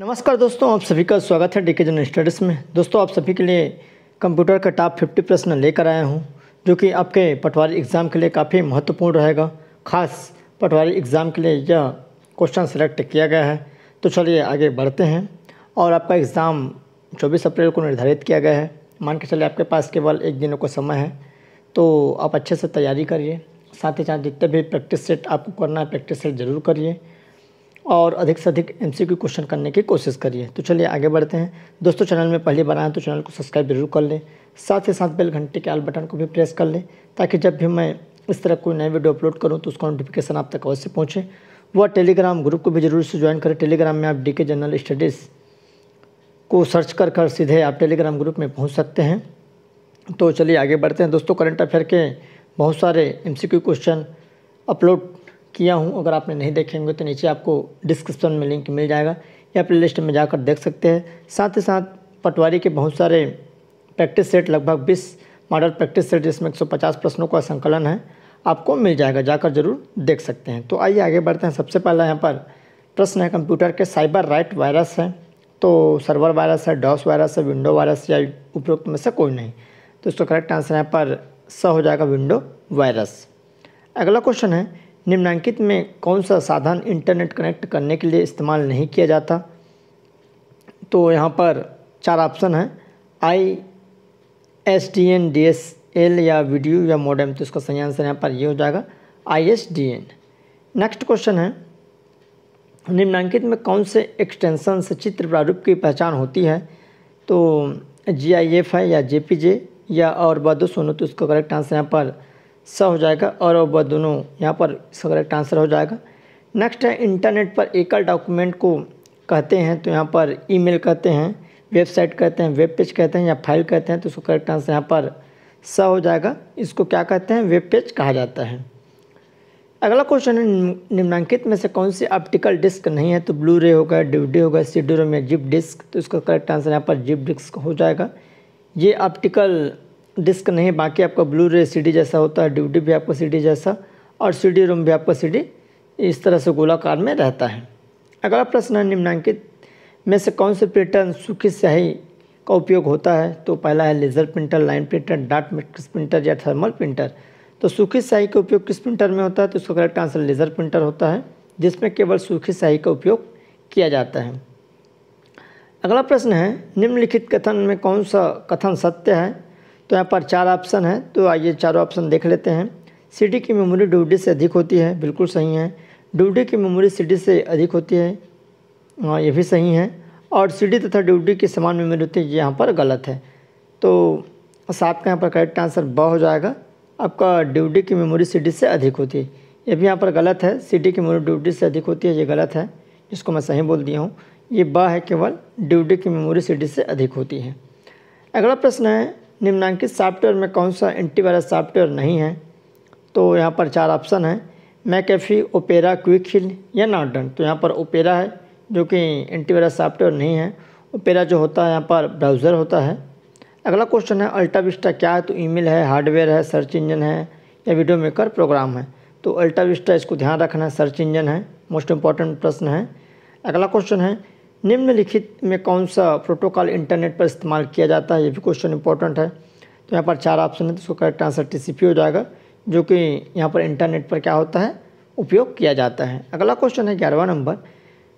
नमस्कार दोस्तों आप सभी का स्वागत है डीके जनरल स्टडीज़ में दोस्तों आप सभी के लिए कंप्यूटर का टॉप 50 प्रश्न लेकर आया हूं जो कि आपके पटवारी एग्ज़ाम के लिए काफ़ी महत्वपूर्ण रहेगा खास पटवारी एग्ज़ाम के लिए यह क्वेश्चन सेलेक्ट किया गया है तो चलिए आगे बढ़ते हैं और आपका एग्ज़ाम चौबीस अप्रैल को निर्धारित किया गया है मान के चलिए आपके पास केवल एक दिनों का समय है तो आप अच्छे से तैयारी करिए साथ ही साथ जितने भी प्रैक्टिस सेट आपको करना है प्रैक्टिस सेट ज़रूर करिए और अधिक से अधिक एम क्वेश्चन करने की कोशिश करिए तो चलिए आगे बढ़ते हैं दोस्तों चैनल में पहली बार आए तो चैनल को सब्सक्राइब जरूर कर लें साथ ही साथ बेल घंटे के आल बटन को भी प्रेस कर लें ताकि जब भी मैं इस तरह कोई नई वीडियो अपलोड करूँ तो उसका नोटिफिकेशन आप तक अवश्य पहुँचे वह टेलीग्राम ग्रुप को भी जरूर से ज्वाइन करें टेलीग्राम में आप डी के जनरल स्टडीज़ को सर्च कर कर सीधे आप टेलीग्राम ग्रुप में पहुँच सकते हैं तो चलिए आगे बढ़ते हैं दोस्तों करंट अफेयर के बहुत सारे एम क्वेश्चन अपलोड किया हूँ अगर आपने नहीं देखे होंगे तो नीचे आपको डिस्क्रिप्शन में लिंक मिल जाएगा या प्ले लिस्ट में जाकर देख सकते हैं साथ ही साथ पटवारी के बहुत सारे प्रैक्टिस सेट लगभग बीस मॉडल प्रैक्टिस सेट जिसमें 150 प्रश्नों का संकलन है आपको मिल जाएगा जाकर जरूर देख सकते हैं तो आइए आगे बढ़ते हैं सबसे पहला यहाँ पर प्रश्न है कंप्यूटर के साइबर राइट वायरस है तो सर्वर वायरस है डॉस वायरस है विंडो वायरस या उपरोक्त में से कोई नहीं तो इसका करेक्ट आंसर यहाँ पर स हो जाएगा विंडो वायरस अगला क्वेश्चन है निम्नांकित में कौन सा साधन इंटरनेट कनेक्ट करने के लिए इस्तेमाल नहीं किया जाता तो यहाँ पर चार ऑप्शन हैं I S D N D S L या वीडियो या मॉडेम तो इसका सही आंसर यहाँ पर ये हो जाएगा I S D N next question है निम्नांकित में कौन से एक्सटेंशन से चित्र प्रारूप की पहचान होती है तो जी आई एफ है या जे पी जे या और बदो सोनो तो इसका करेक्ट आंसर यहाँ पर स हो जाएगा और व दोनों यहाँ पर इसका करेक्ट आंसर हो जाएगा नेक्स्ट है इंटरनेट पर एकल डॉक्यूमेंट को कहते हैं तो यहाँ पर ईमेल कहते हैं वेबसाइट कहते हैं वेब पेज कहते हैं या फाइल कहते हैं तो उसको करेक्ट आंसर यहाँ पर स हो जाएगा इसको क्या कहते हैं वेब पेज कहा जाता है अगला क्वेश्चन है निम्नांकित में से कौन सी ऑप्टिकल डिस्क नहीं है तो ब्लू रे होगा डिवडी होगा सी डी रोम या जिप डिस्क तो इसका करेक्ट आंसर यहाँ पर जिप डिस्क हो जाएगा ये ऑप्टिकल डिस्क नहीं बाकी आपका ब्लू रे सी जैसा होता है ड्यूटी भी आपका सी जैसा और सी रोम भी आपका सी इस तरह से गोलाकार में रहता है अगला प्रश्न है निम्नांकित में से कौन से प्रिंटर सूखी स्याही का उपयोग होता है तो पहला है laser printer line printer dot matrix printer या थर्मल प्रिंटर तो सूखी स्याही का उपयोग किस प्रिंटर में होता है तो इसका करेक्ट आंसर लेज़र प्रिंटर होता है जिसमें केवल सूखी स्याही का उपयोग किया जाता है अगला प्रश्न है निम्नलिखित कथन में कौन सा कथन सत्य है तो यहाँ पर चार ऑप्शन है तो आइए चारों ऑप्शन देख लेते हैं सिटी की मेमोरी ड्यूटी से अधिक होती है बिल्कुल सही है ड्यूटी की मेमोरी सिटी से अधिक होती है हाँ ये भी सही है और सिटी तथा ड्यूटी की समान मेमोरी होती है ये यहाँ पर गलत है तो साफ का यहाँ पर करेक्ट आंसर ब हो जाएगा आपका ड्यूटी की मेमोरी सी से अधिक होती है ये भी यहाँ पर गलत है सी की मेमोरी ड्यूटी से अधिक होती है ये गलत है जिसको मैं सही बोल दिया हूँ ये ब है केवल ड्यूटी की मेमोरी सी से अधिक होती है अगला प्रश्न है निम्नांकित सॉफ्टवेयर में कौन सा एंटीवायरस सॉफ्टवेयर नहीं है तो यहाँ पर चार ऑप्शन हैं मैकेफी ओपेरा क्विक हिल या नॉर्डन तो यहाँ पर ओपेरा है जो कि एंटीवायरस सॉफ्टवेयर नहीं है ओपेरा जो होता है यहाँ पर ब्राउज़र होता है अगला क्वेश्चन है अल्टाविस्टा क्या है तो ईमेल है हार्डवेयर है सर्च इंजन है या वीडियो मेकर प्रोग्राम है तो अल्टाविस्टा इसको ध्यान रखना है सर्च इंजन है मोस्ट इम्पॉर्टेंट प्रश्न है अगला क्वेश्चन है निम्नलिखित में कौन सा प्रोटोकॉल इंटरनेट पर इस्तेमाल किया जाता है ये भी क्वेश्चन इंपॉर्टेंट है तो यहाँ पर चार ऑप्शन है तो उसका करेक्ट आंसर टी हो जाएगा जो कि यहाँ पर इंटरनेट पर क्या होता है उपयोग किया जाता है अगला क्वेश्चन है ग्यारहवा नंबर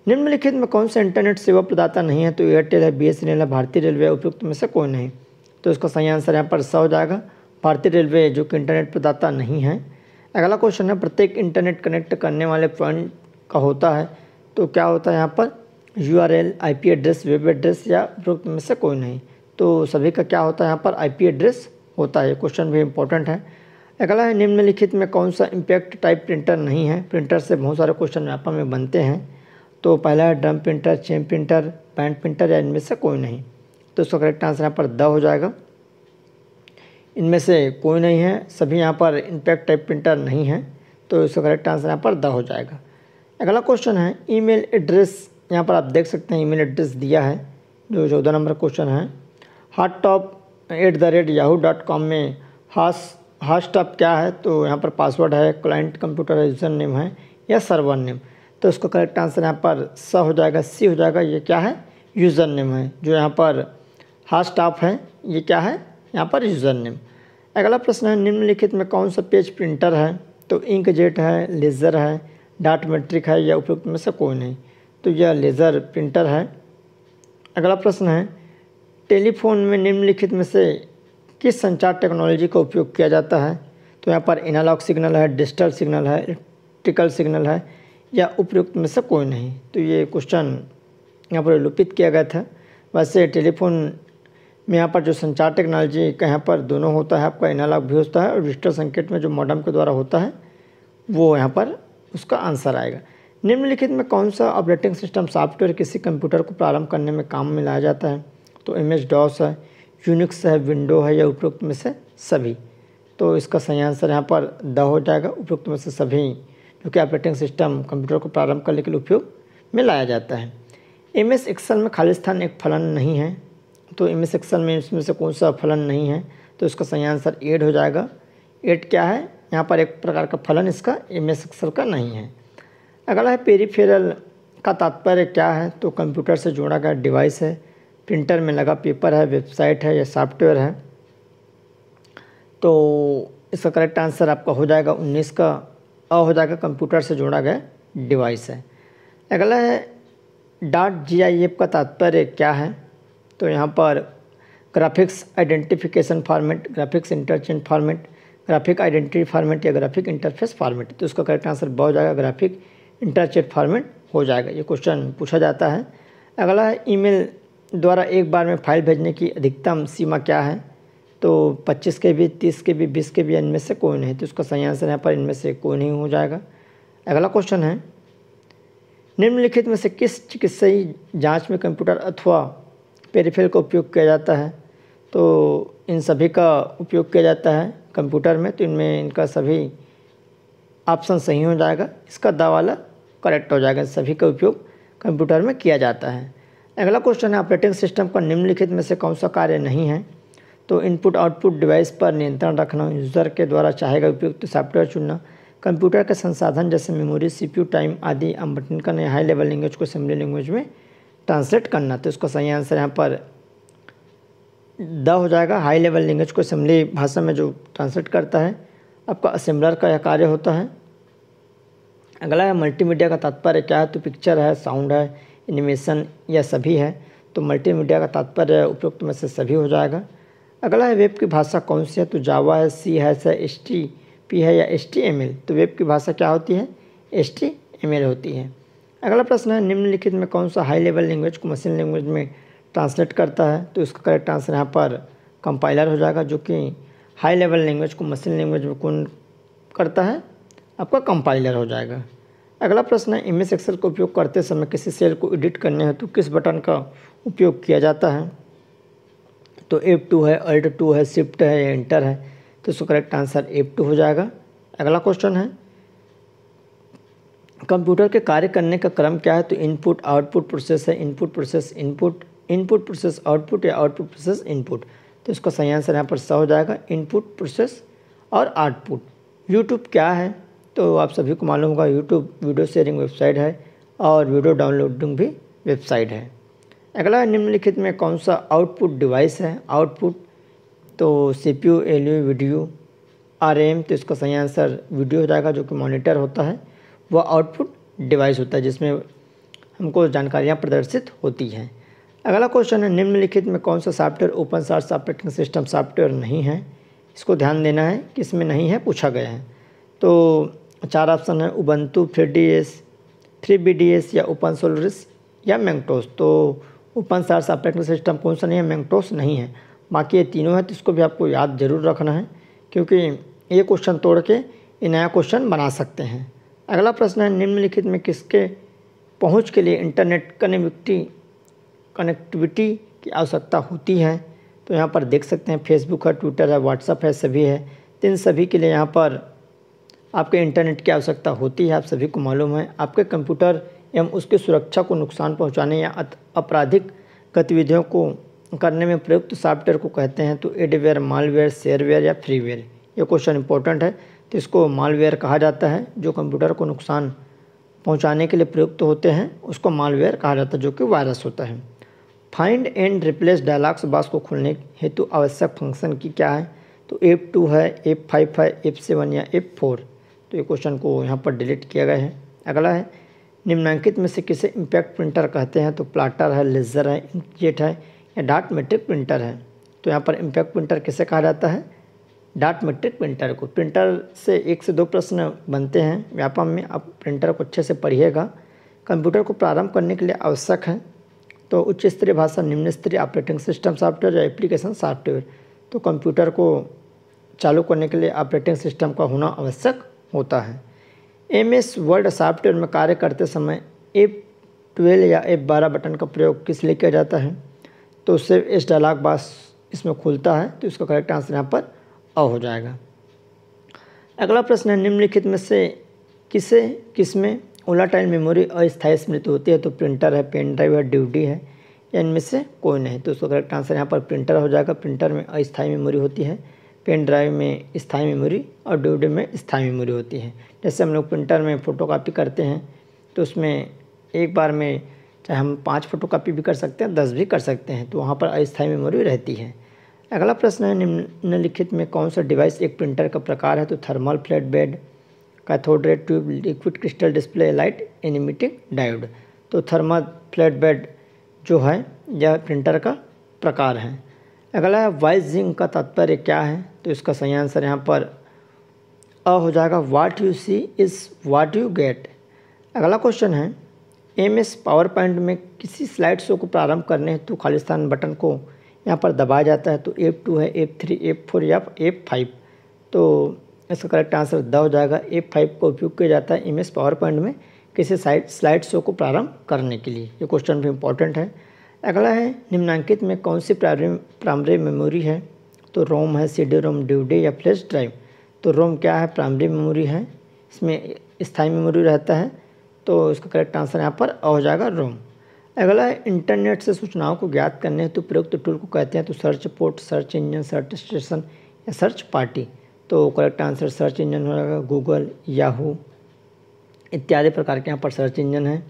निम्नलिखित में कौन सा इंटरनेट सेवा प्रदाता नहीं है तो एयरटेल है बी है भारतीय रेलवे उपयुक्त में से कोई नहीं तो इसका सही आंसर यहाँ पर स हो जाएगा भारतीय रेलवे जो कि इंटरनेट प्रदाता नहीं है अगला क्वेश्चन है प्रत्येक इंटरनेट कनेक्ट करने वाले पॉइंट का होता है तो क्या होता है यहाँ पर U R L I P address web address या उपरोक्त में से कोई नहीं तो सभी का क्या होता है यहाँ पर आई पी एड्रेस होता है क्वेश्चन भी इंपॉर्टेंट है अगला है निम्नलिखित में कौन सा इम्पैक्ट टाइप प्रिंटर नहीं है प्रिंटर से बहुत सारे क्वेश्चन व्यापा में बनते हैं तो पहला है drum printer chain printer paint printer या इनमें से कोई नहीं तो इसका करेक्ट आंसर यहाँ पर द हो जाएगा इनमें से कोई नहीं है सभी यहाँ पर इम्पैक्ट टाइप प्रिंटर नहीं है तो इसका करेक्ट आंसर यहाँ पर द हो जाएगा अगला क्वेश्चन है ईमेल एड्रेस यहाँ पर आप देख सकते हैं ईमेल एड्रेस दिया है जो चौदह नंबर क्वेश्चन है hot top at the rate Yahoo dot com में हास हाश टॉप क्या है तो यहाँ पर पासवर्ड है क्लाइंट कंप्यूटर यूज़र नेम है या सर्वर नेम तो उसको करेक्ट आंसर यहाँ पर स हो जाएगा सी हो जाएगा ये क्या है यूज़र नेम है जो यहाँ पर हाश टॉप है ये क्या है यहाँ पर यूज़र नेम अगला प्रश्न है निम्नलिखित में कौन सा पेज प्रिंटर है तो इंक जेट है लेज़र है डाट मेट्रिक है या उपयुक्त में से कोई नहीं तो यह लेज़र प्रिंटर है अगला प्रश्न है टेलीफोन में निम्नलिखित में से किस संचार टेक्नोलॉजी का उपयोग किया जाता है तो यहाँ पर एनालॉग सिग्नल है डिजिटल सिग्नल है इलेक्ट्रिकल सिग्नल है या उपयुक्त में से कोई नहीं तो ये क्वेश्चन यहाँ पर लुपित किया गया था वैसे टेलीफोन में यहाँ पर जो संचार टेक्नोलॉजी का यहाँ पर दोनों होता है आपका एनालॉग भी होता है और डिजिटल संकेत में जो मॉडर्म के द्वारा होता है वो यहाँ पर उसका आंसर आएगा निम्नलिखित में कौन सा ऑपरेटिंग सिस्टम सॉफ्टवेयर किसी कंप्यूटर को प्रारंभ करने में काम में लाया जाता है तो एम एच डॉस है यूनिक्स है विंडो है या उपयुक्त में से सभी तो इसका सही आंसर यहाँ पर द हो जाएगा उपयुक्त में से सभी क्योंकि ऑपरेटिंग सिस्टम कंप्यूटर को प्रारंभ करने के लिए उपयोग में लाया जाता है एम एस एक्सल में स्थान एक फलन नहीं है तो एम एस एक्सल में इसमें से कौन सा फलन नहीं है तो इसका सही आंसर एड हो जाएगा एड क्या है यहाँ पर एक प्रकार का फलन इसका एम एस एक्सल का नहीं है अगला है पेरीफेरल का तात्पर्य क्या है तो कंप्यूटर से जोड़ा गया डिवाइस है प्रिंटर में लगा पेपर है वेबसाइट है या सॉफ्टवेयर है तो इसका करेक्ट आंसर आपका हो जाएगा उन्नीस का अ हो जाएगा कंप्यूटर से जोड़ा गया डिवाइस है अगला है डॉट जी आई एफ का तात्पर्य क्या है तो यहाँ पर graphics identification format graphics interchange format graphic identity format या ग्राफिक इंटरफेस फॉर्मेट तो इसका करेक्ट आंसर बहुत हो जाएगा ग्राफिक इंटरचेट फॉर्मेट हो जाएगा ये क्वेश्चन पूछा जाता है अगला है ईमेल द्वारा एक बार में फाइल भेजने की अधिकतम सीमा क्या है तो 25 के भी 30 के भी 20 के भी इनमें से कोई नहीं तो इसका सही आंसर यहाँ पर इनमें से कोई नहीं हो जाएगा अगला क्वेश्चन है निम्नलिखित में से किस चिकित्सीय जांच में कंप्यूटर अथवा पेरिफेल का उपयोग किया जाता है तो इन सभी का उपयोग किया जाता है कंप्यूटर में तो इनमें इनका सभी ऑप्शन सही हो जाएगा इसका दावाला करेक्ट हो जाएगा सभी का उपयोग कंप्यूटर में किया जाता है अगला क्वेश्चन है ऑपरेटिंग सिस्टम का निम्नलिखित में से कौन सा कार्य नहीं है तो इनपुट आउटपुट डिवाइस पर नियंत्रण रखना यूज़र के द्वारा चाहेगा उपयुक्त सॉफ्टवेयर चुनना कंप्यूटर के संसाधन जैसे मेमोरी सीपीयू टाइम आदि अम्बटन करना हाई लेवल लैंग्वेज को असेंबली लैंग्वेज में ट्रांसलेट करना तो इसका सही आंसर यहाँ पर द हो जाएगा हाई लेवल लैंग्वेज को असेंबली भाषा में जो ट्रांसलेट करता है आपका असेंबलर का यह कार्य होता है अगला है मल्टीमीडिया का तात्पर्य क्या है तो पिक्चर है साउंड है एनिमेशन या सभी है तो मल्टीमीडिया का तात्पर्य उपयुक्त में से सभी हो जाएगा अगला है वेब की भाषा कौन सी है तो जावा है सी है सर एस टी पी है या एस टी एम एल तो वेब की भाषा क्या होती है एस टी एम एल होती है अगला प्रश्न है निम्नलिखित में कौन सा हाई लेवल लैंग्वेज को मशीन लैंग्वेज में ट्रांसलेट करता है तो इसका करेक्ट आंसर यहाँ पर कंपाइलर हो जाएगा जो कि हाई लेवल लैंग्वेज को मशीन लैंग्वेज में कौन करता है आपका कंपाइलर हो जाएगा अगला प्रश्न है इमेज एक्सेल का उपयोग करते समय किसी सेल को एडिट करने हैं तो किस बटन का उपयोग किया जाता है तो एफ टू है अल्ट टू है शिफ्ट है या इंटर है तो इसका करेक्ट आंसर एफ टू हो जाएगा अगला क्वेश्चन है कंप्यूटर के कार्य करने का क्रम क्या है तो इनपुट आउटपुट प्रोसेस है input process input input process output या आउटपुट प्रोसेस इनपुट तो इसका सही आंसर यहाँ पर सा हो जाएगा इनपुट प्रोसेस और आउटपुट यूट्यूब क्या है तो आप सभी को मालूम होगा यूट्यूब वीडियो शेयरिंग वेबसाइट है और वीडियो डाउनलोडिंग भी वेबसाइट है अगला निम्नलिखित में कौन सा आउटपुट डिवाइस है आउटपुट तो C P U L U video R M तो इसका सही आंसर वीडियो हो जाएगा जो कि मॉनिटर होता है वह आउटपुट डिवाइस होता है जिसमें हमको जानकारियाँ प्रदर्शित होती हैं अगला क्वेश्चन है निम्नलिखित में कौन सा software open source operating system software नहीं है इसको ध्यान देना है कि इसमें नहीं है पूछा गया है तो चार ऑप्शन है Ubuntu free D S free B D S या ओपन सोलरिस या मैंगटोस तो ओपन सार्स ऑपरेटिंग सिस्टम कौन सा नहीं है मैंगटोस नहीं है बाकी ये तीनों है तो इसको भी आपको याद जरूर रखना है क्योंकि ये क्वेश्चन तोड़ के ये नया क्वेश्चन बना सकते हैं अगला प्रश्न है निम्नलिखित में किसके पहुंच के लिए इंटरनेट कनेक्टिविटी कनेक्टिविटी की आवश्यकता होती है तो यहाँ पर देख सकते हैं फेसबुक है ट्विटर है व्हाट्सअप है सभी है तो इन सभी के लिए यहाँ पर आपके इंटरनेट की आवश्यकता होती है आप सभी को मालूम है आपके कंप्यूटर एवं उसकी सुरक्षा को नुकसान पहुंचाने या आपराधिक गतिविधियों को करने में प्रयुक्त सॉफ्टवेयर को कहते हैं तो एडवेयर मालवेयर शेयरवेयर या फ्रीवेयर ये क्वेश्चन इंपॉर्टेंट है तो इसको मालवेयर कहा जाता है जो कंप्यूटर को नुकसान पहुँचाने के लिए प्रयुक्त होते हैं उसको मालवेयर कहा जाता है जो कि वायरस होता है फाइंड एंड रिप्लेस डायलॉग्स बास को खोलने हेतु आवश्यक फंक्शन की क्या है तो एफ टू है एफ फाइव है एफ सेवन या एफ फोर तो ये क्वेश्चन को यहाँ पर डिलीट किया गया है अगला है निम्नांकित में से किसे इम्पैक्ट प्रिंटर कहते हैं तो प्लाटर है लेजर है इंकजेट है या डाट मेट्रिक प्रिंटर है तो यहाँ पर इम्पैक्ट प्रिंटर किसे कहा जाता है डाट मेट्रिक प्रिंटर को प्रिंटर से एक से दो प्रश्न बनते हैं व्यापम में आप प्रिंटर को अच्छे से पढ़िएगा कंप्यूटर को प्रारंभ करने के लिए आवश्यक है तो उच्च स्तरीय भाषा निम्न स्तरीय ऑपरेटिंग सिस्टम सॉफ्टवेयर या एप्लीकेशन सॉफ्टवेयर तो कंप्यूटर को चालू करने के लिए ऑपरेटिंग सिस्टम का होना आवश्यक होता है एम एस वर्ड सॉफ्टवेयर में कार्य करते समय एप ट्वेल्व या एप बारह बटन का प्रयोग किस लिए किया जाता है तो सिर्फ इस डायलॉग बास इसमें खुलता है तो इसका करेक्ट आंसर यहाँ पर अ हो जाएगा अगला प्रश्न है निम्नलिखित में से किसे किस में टाइल मेमोरी अस्थायी स्मृति होती है तो प्रिंटर है पेन ड्राइव है ड्यूटी है या इनमें से कोई नहीं तो उसका करेक्ट आंसर यहाँ पर प्रिंटर हो जाएगा प्रिंटर में अस्थायी मेमोरी होती है पेन ड्राइव में स्थाई मेमोरी और डी में स्थाई मेमोरी होती है जैसे हम लोग प्रिंटर में फ़ोटो कापी करते हैं तो उसमें एक बार में चाहे हम पाँच फ़ोटो कापी भी कर सकते हैं दस भी कर सकते हैं तो वहाँ पर अस्थायी मेमोरी रहती है अगला प्रश्न है निम्नलिखित में कौन सा डिवाइस एक प्रिंटर का प्रकार है तो thermal flat bed cathode ray tube liquid crystal display light emitting diode तो थर्मल फ्लैट बेड जो है यह प्रिंटर का प्रकार है अगला है वाइजिंग का तात्पर्य क्या है तो इसका सही आंसर यहाँ पर अ हो जाएगा what you see is what you get अगला क्वेश्चन है एम एस पावर पॉइंट में किसी स्लाइड शो को प्रारंभ करने हेतु खालिस्तान बटन को यहाँ पर दबाया जाता है तो एफ टू है एफ थ्री एफ फोर या एफ फाइव तो इसका करेक्ट आंसर द हो जाएगा एफ फाइव का उपयोग किया जाता है एम एस पावर पॉइंट में किसी स्लाइड शो को प्रारंभ करने के लिए ये क्वेश्चन भी इंपॉर्टेंट है अगला है निम्नांकित में कौन सी प्राइमरी मेमोरी है तो रोम है सी डी रोम ड्यूडे या फ्लैश ड्राइव तो रोम क्या है प्राइमरी मेमोरी है इसमें स्थाई मेमोरी रहता है तो इसका करेक्ट आंसर यहाँ पर हो जाएगा रोम अगला है इंटरनेट से सूचनाओं को ज्ञात करने हेतु प्रयुक्त टूल को कहते हैं तो search port search engine search station या सर्च पार्टी तो करेक्ट आंसर सर्च इंजन हो जाएगा गूगल याहू इत्यादि प्रकार के यहाँ पर सर्च इंजन है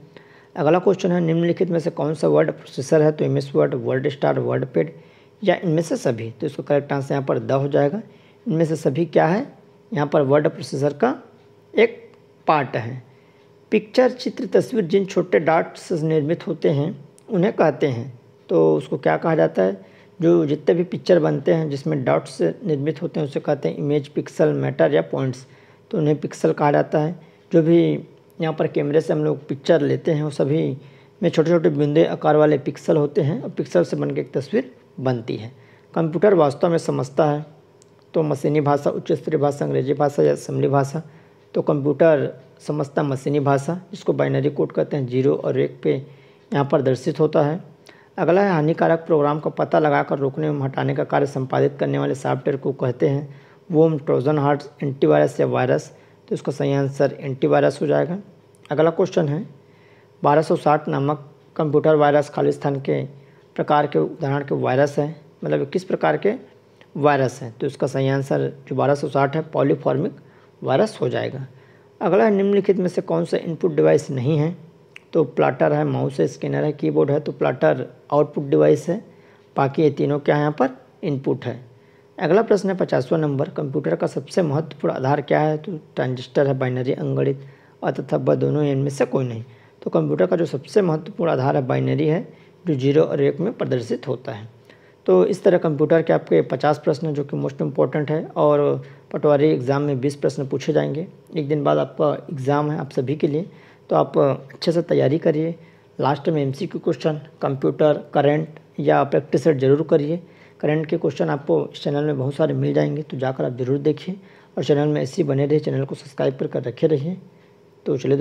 अगला क्वेश्चन है निम्नलिखित में से कौन सा वर्ड प्रोसेसर है तो M word world star word pad या इनमें से सभी तो इसका करेक्ट आंसर यहाँ पर द हो जाएगा इनमें से सभी क्या है यहाँ पर वर्ड प्रोसेसर का एक पार्ट है पिक्चर चित्र तस्वीर जिन छोटे डॉट निर्मित होते हैं उन्हें कहते हैं तो उसको क्या कहा जाता है जो जितने भी पिक्चर बनते हैं जिसमें डॉट्स निर्मित होते हैं उसे कहते हैं इमेज पिक्सल मैटर या पॉइंट्स तो उन्हें पिक्सल कहा जाता है जो भी यहाँ पर कैमरे से हम लोग पिक्चर लेते हैं और सभी में छोटे छोटे बिंदे आकार वाले पिक्सल होते हैं और पिक्सल से बनकर एक तस्वीर बनती है कंप्यूटर वास्तव में समझता है तो मशीनी भाषा उच्च स्तरीय भाषा अंग्रेजी भाषा या असम्बली भाषा तो कंप्यूटर समझता मशीनी भाषा जिसको बाइनरी कोड कहते हैं जीरो और एक पे यहाँ पर दर्शित होता है अगला है हानिकारक प्रोग्राम का पता लगाकर रोकने एवं हटाने का कार्य संपादित करने वाले सॉफ्टवेयर को कहते हैं वोम ट्रोजन हार्ट एंटीवायरस या वायरस तो इसका सही आंसर एंटीवायरस हो जाएगा अगला क्वेश्चन है 1260 नामक कंप्यूटर वायरस खालिस्तान के प्रकार के उदाहरण के वायरस हैं मतलब किस प्रकार के वायरस हैं तो इसका सही आंसर जो 1260 है पॉलीफॉर्मिक वायरस हो जाएगा अगला है निम्नलिखित में से कौन सा इनपुट डिवाइस नहीं तो है तो प्लाटर है माउस है स्कैनर है कीबोर्ड है तो प्लाटर आउटपुट डिवाइस है बाकी ये तीनों क्या यहाँ पर इनपुट है अगला प्रश्न है पचासवा नंबर कंप्यूटर का सबसे महत्वपूर्ण आधार क्या है तो ट्रांजिस्टर है बाइनरी अंगणित और ब दोनों एन इनमें से कोई नहीं तो कंप्यूटर का जो सबसे महत्वपूर्ण आधार है बाइनरी है जो जीरो और एक में प्रदर्शित होता है तो इस तरह कंप्यूटर के आपके 50 प्रश्न जो कि मोस्ट इम्पॉर्टेंट है और पटवारी एग्ज़ाम में 20 प्रश्न पूछे जाएंगे एक दिन बाद आपका एग्ज़ाम है आप सभी के लिए तो आप अच्छे से तैयारी करिए लास्ट में एम क्वेश्चन कंप्यूटर करेंट या प्रैक्टिस सेट जरूर करिए करेंट के क्वेश्चन आपको इस चैनल में बहुत सारे मिल जाएंगे तो जाकर आप ज़रूर देखिए और चैनल में ऐसे बने रहिए चैनल को सब्सक्राइब कर रखे रहिए तो चलिए